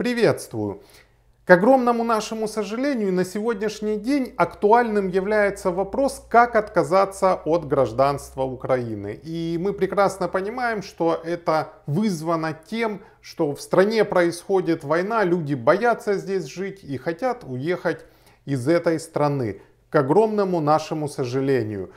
Приветствую! К огромному нашему сожалению, на сегодняшний день актуальным является вопрос, как отказаться от гражданства Украины. И мы прекрасно понимаем, что это вызвано тем, что в стране происходит война, люди боятся здесь жить и хотят уехать из этой страны. К огромному нашему сожалению.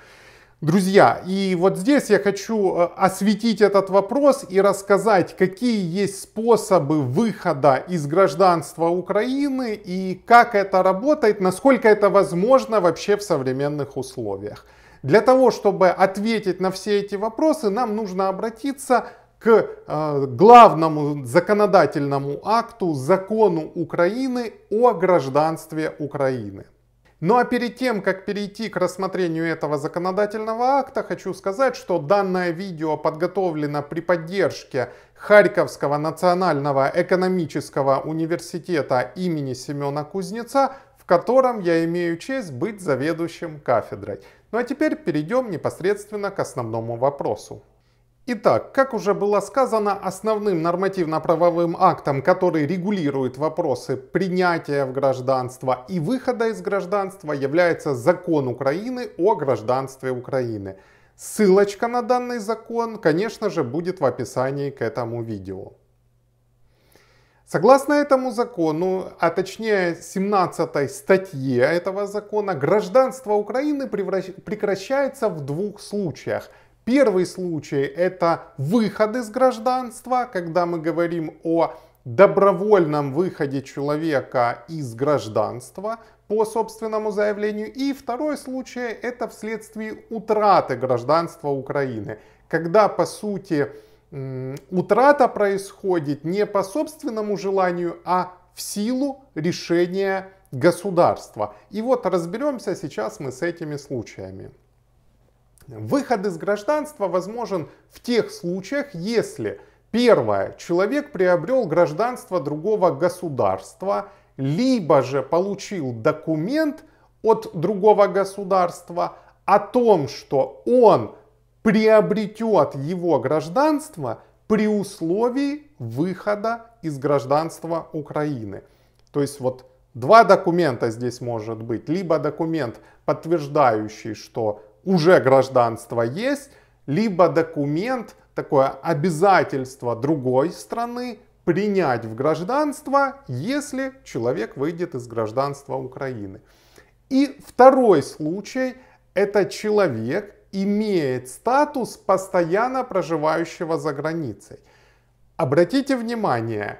Друзья, и вот здесь я хочу э, осветить этот вопрос и рассказать, какие есть способы выхода из гражданства Украины и как это работает, насколько это возможно вообще в современных условиях. Для того, чтобы ответить на все эти вопросы, нам нужно обратиться к э, главному законодательному акту, закону Украины о гражданстве Украины. Ну а перед тем, как перейти к рассмотрению этого законодательного акта, хочу сказать, что данное видео подготовлено при поддержке Харьковского национального экономического университета имени Семена Кузнеца, в котором я имею честь быть заведующим кафедрой. Ну а теперь перейдем непосредственно к основному вопросу. Итак, как уже было сказано, основным нормативно-правовым актом, который регулирует вопросы принятия в гражданство и выхода из гражданства, является закон Украины о гражданстве Украины. Ссылочка на данный закон, конечно же, будет в описании к этому видео. Согласно этому закону, а точнее 17 статье этого закона, гражданство Украины превращ... прекращается в двух случаях – Первый случай – это выход из гражданства, когда мы говорим о добровольном выходе человека из гражданства по собственному заявлению. И второй случай – это вследствие утраты гражданства Украины, когда, по сути, утрата происходит не по собственному желанию, а в силу решения государства. И вот разберемся сейчас мы с этими случаями. Выход из гражданства возможен в тех случаях, если первое, человек приобрел гражданство другого государства, либо же получил документ от другого государства о том, что он приобретет его гражданство при условии выхода из гражданства Украины. То есть вот два документа здесь может быть. Либо документ, подтверждающий, что уже гражданство есть, либо документ, такое обязательство другой страны принять в гражданство, если человек выйдет из гражданства Украины. И второй случай – это человек имеет статус постоянно проживающего за границей. Обратите внимание,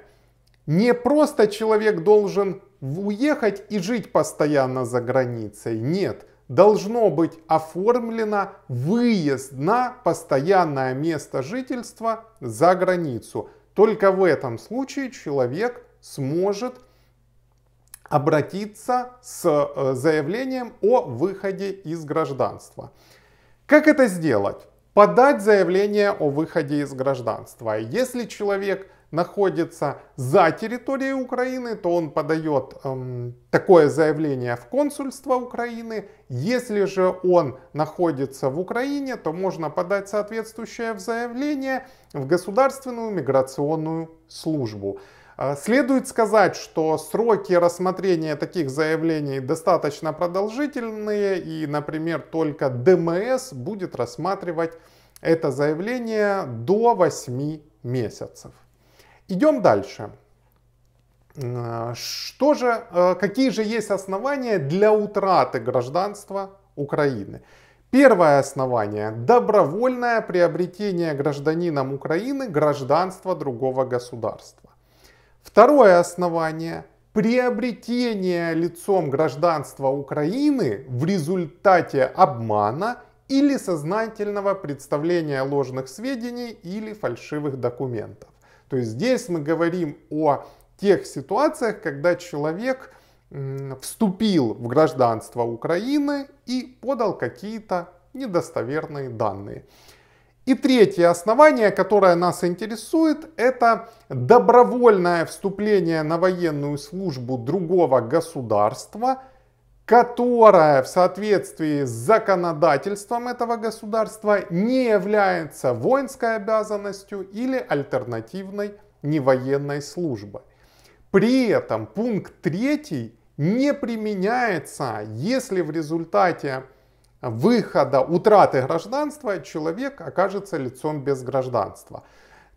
не просто человек должен уехать и жить постоянно за границей, нет – должно быть оформлено выезд на постоянное место жительства за границу. Только в этом случае человек сможет обратиться с э, заявлением о выходе из гражданства. Как это сделать? Подать заявление о выходе из гражданства. Если человек находится за территорией Украины, то он подает эм, такое заявление в консульство Украины. Если же он находится в Украине, то можно подать соответствующее заявление в Государственную миграционную службу. Э, следует сказать, что сроки рассмотрения таких заявлений достаточно продолжительные, и, например, только ДМС будет рассматривать это заявление до 8 месяцев. Идем дальше. А, что же, э, какие же есть основания для утраты гражданства Украины? Первое основание – добровольное приобретение гражданином Украины гражданства другого государства. Второе основание – приобретение лицом гражданства Украины в результате обмана или сознательного представления ложных сведений или фальшивых документов. То есть здесь мы говорим о тех ситуациях, когда человек вступил в гражданство Украины и подал какие-то недостоверные данные. И третье основание, которое нас интересует, это добровольное вступление на военную службу другого государства – которая в соответствии с законодательством этого государства не является воинской обязанностью или альтернативной невоенной службой. При этом пункт 3 не применяется, если в результате выхода утраты гражданства человек окажется лицом без гражданства.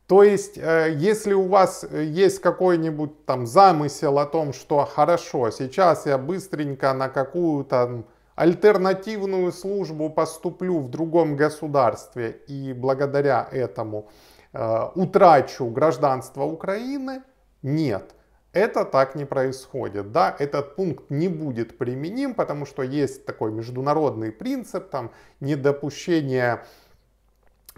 То есть, э, если у вас э, есть какой-нибудь там замысел о том, что хорошо, сейчас я быстренько на какую-то альтернативную службу поступлю в другом государстве и благодаря этому э, утрачу гражданство Украины, нет. Это так не происходит, да, этот пункт не будет применим, потому что есть такой международный принцип, там, недопущение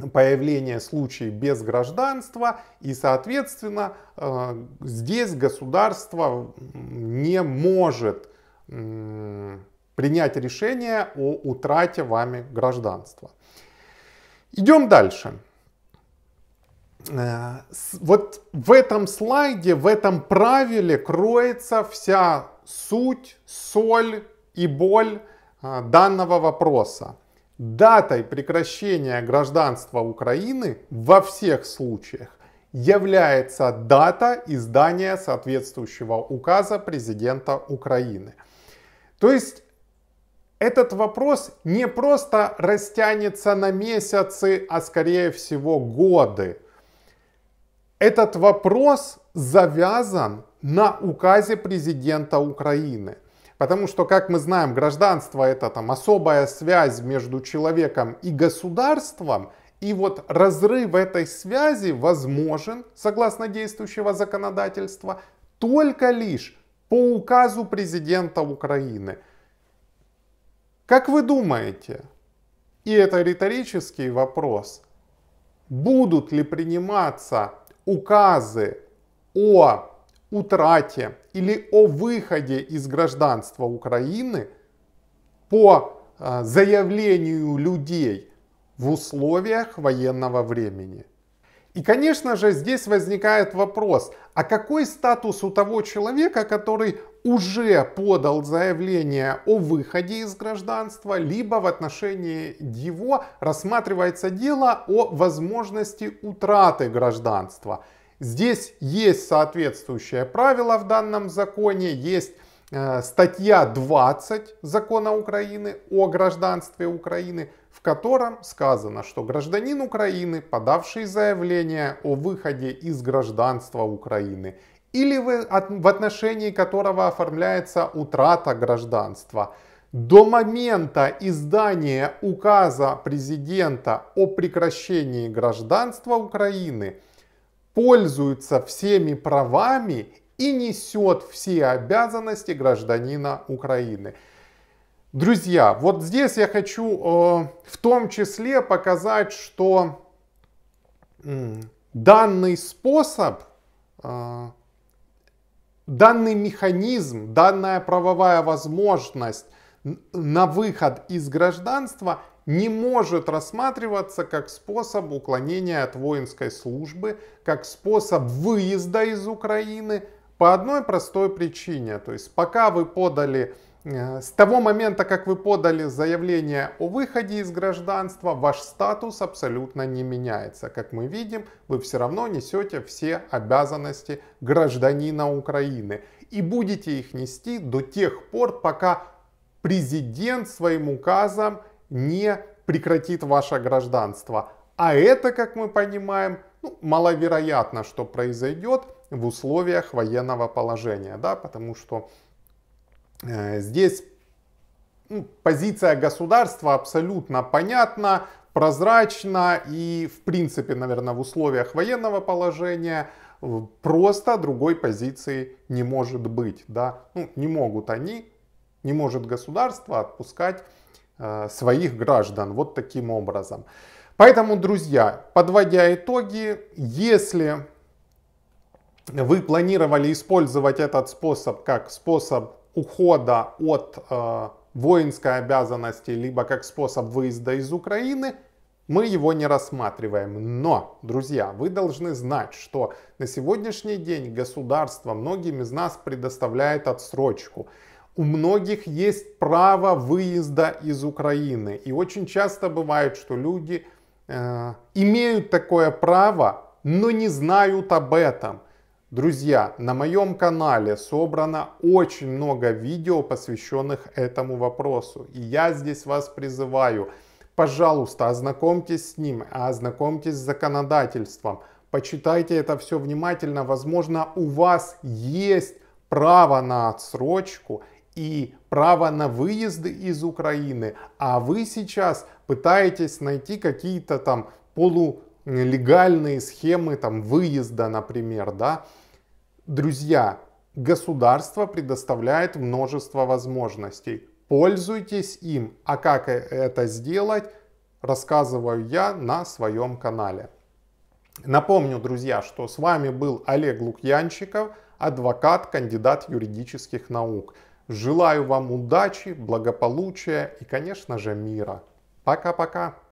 появление случаев без гражданства и соответственно э, здесь государство не может принять решение о утрате вами гражданства. Идем дальше. Э, вот в этом слайде, в этом правиле кроется вся суть, соль и боль э, данного вопроса. Датой прекращения гражданства Украины во всех случаях является дата издания соответствующего указа президента Украины. То есть этот вопрос не просто растянется на месяцы, а скорее всего годы. Этот вопрос завязан на указе президента Украины – Потому что, как мы знаем, гражданство это там особая связь между человеком и государством. И вот разрыв этой связи возможен, согласно действующего законодательства, только лишь по указу президента Украины. Как вы думаете, и это риторический вопрос, будут ли приниматься указы о утрате или о выходе из гражданства Украины по э, заявлению людей в условиях военного времени. И, конечно же, здесь возникает вопрос, а какой статус у того человека, который уже подал заявление о выходе из гражданства, либо в отношении его рассматривается дело о возможности утраты гражданства – Здесь есть соответствующее правило в данном законе, есть э, статья 20 закона Украины о гражданстве Украины, в котором сказано, что гражданин Украины, подавший заявление о выходе из гражданства Украины или в отношении которого оформляется утрата гражданства, до момента издания указа президента о прекращении гражданства Украины – пользуется всеми правами и несет все обязанности гражданина Украины. Друзья, вот здесь я хочу э, в том числе показать, что э, данный способ, э, данный механизм, данная правовая возможность на выход из гражданства не может рассматриваться как способ уклонения от воинской службы, как способ выезда из Украины по одной простой причине. То есть пока вы подали э, с того момента, как вы подали заявление о выходе из гражданства, ваш статус абсолютно не меняется. Как мы видим, вы все равно несете все обязанности гражданина Украины и будете их нести до тех пор, пока президент своим указом не прекратит ваше гражданство. А это, как мы понимаем, ну, маловероятно, что произойдет в условиях военного положения, да, потому что э, здесь ну, позиция государства абсолютно понятна, прозрачна и, в принципе, наверное, в условиях военного положения просто другой позиции не может быть, да, ну, не могут они, не может государство отпускать Э, своих граждан вот таким образом. Поэтому, друзья, подводя итоги, если вы планировали использовать этот способ как способ ухода от э, воинской обязанности, либо как способ выезда из Украины, мы его не рассматриваем. Но, друзья, вы должны знать, что на сегодняшний день государство многим из нас предоставляет отсрочку. У многих есть право выезда из Украины. И очень часто бывает, что люди э, имеют такое право, но не знают об этом. Друзья, на моем канале собрано очень много видео, посвященных этому вопросу. И я здесь вас призываю, пожалуйста, ознакомьтесь с ним, ознакомьтесь с законодательством, почитайте это все внимательно. Возможно, у вас есть право на отсрочку и право на выезды из Украины, а вы сейчас пытаетесь найти какие-то там полулегальные схемы там выезда, например, да? Друзья, государство предоставляет множество возможностей. Пользуйтесь им, а как э, это сделать, рассказываю я на своем канале. Напомню, друзья, что с вами был Олег Лукьянчиков, адвокат, кандидат юридических наук. Желаю вам удачи, благополучия и, конечно же, мира. Пока-пока!